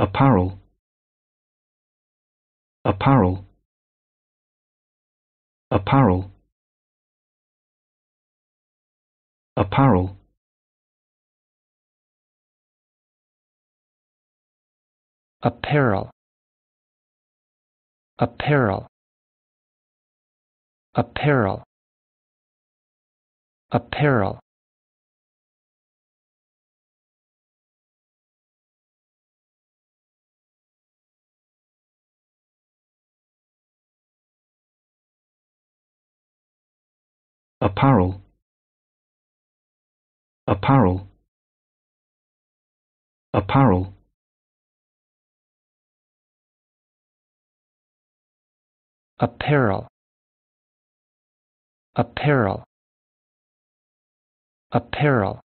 apparel apparel apparel apparel apparel apparel apparel apparel apparel apparel apparel apparel apparel apparel